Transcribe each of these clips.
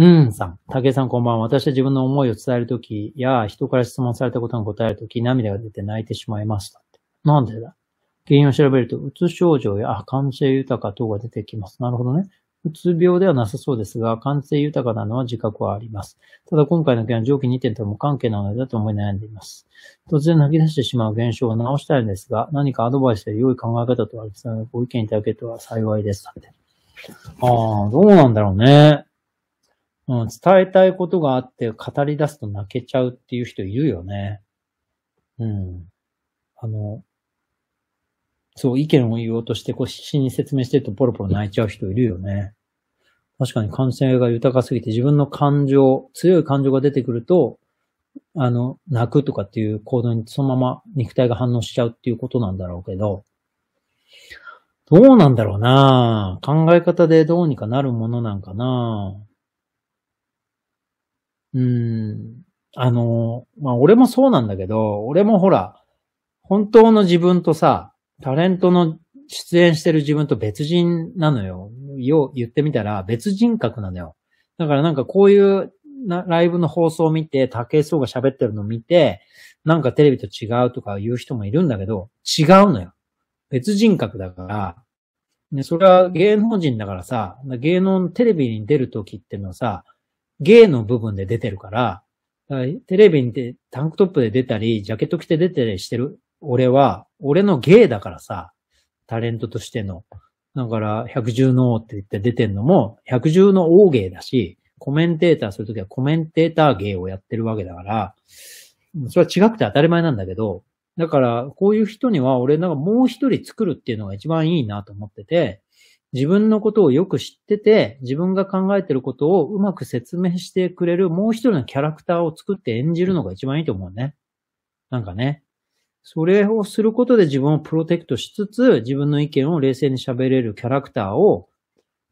うん。さん。竹さんこんばんは。私は自分の思いを伝えるときや、人から質問されたことに答えるとき、涙が出て泣いてしまいましたなんでだ原因を調べると、うつ症状や感性豊か等が出てきます。なるほどね。うつ病ではなさそうですが、感性豊かなのは自覚はあります。ただ今回の件は上記2点と無関係なのだと思い悩んでいます。突然泣き出してしまう現象を直したいのですが、何かアドバイスや良い考え方とあのご意見いただけるとは幸いです。ああ、どうなんだろうね。うん、伝えたいことがあって語り出すと泣けちゃうっていう人いるよね。うん。あの、そう、意見を言おうとして、こう、必死に説明してるとポロポロ泣いちゃう人いるよね。確かに感性が豊かすぎて自分の感情、強い感情が出てくると、あの、泣くとかっていう行動にそのまま肉体が反応しちゃうっていうことなんだろうけど、どうなんだろうな考え方でどうにかなるものなんかなうん。あの、まあ、俺もそうなんだけど、俺もほら、本当の自分とさ、タレントの出演してる自分と別人なのよ。よ、言ってみたら別人格なのよ。だからなんかこういうなライブの放送を見て、竹井壮が喋ってるのを見て、なんかテレビと違うとか言う人もいるんだけど、違うのよ。別人格だから、ね、それは芸能人だからさ、芸能テレビに出るときってのはさ、ゲイの部分で出てるから、からテレビにてタンクトップで出たり、ジャケット着て出てたりしてる俺は、俺のゲイだからさ、タレントとしての。だから、百獣の王って言って出てんのも、百獣の王芸だし、コメンテーターするときはコメンテーター芸をやってるわけだから、それは違くて当たり前なんだけど、だから、こういう人には俺なんかもう一人作るっていうのが一番いいなと思ってて、自分のことをよく知ってて、自分が考えてることをうまく説明してくれるもう一人のキャラクターを作って演じるのが一番いいと思うね。なんかね。それをすることで自分をプロテクトしつつ、自分の意見を冷静に喋れるキャラクターを、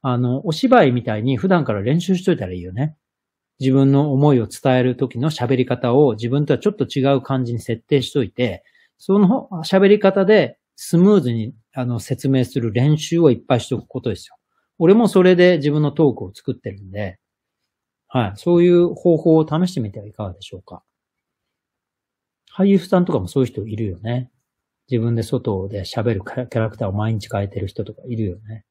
あの、お芝居みたいに普段から練習しといたらいいよね。自分の思いを伝えるときの喋り方を自分とはちょっと違う感じに設定しといて、その喋り方でスムーズにあの、説明する練習をいっぱいしておくことですよ。俺もそれで自分のトークを作ってるんで、はい。そういう方法を試してみてはいかがでしょうか。俳優さんとかもそういう人いるよね。自分で外で喋るキャラクターを毎日変えてる人とかいるよね。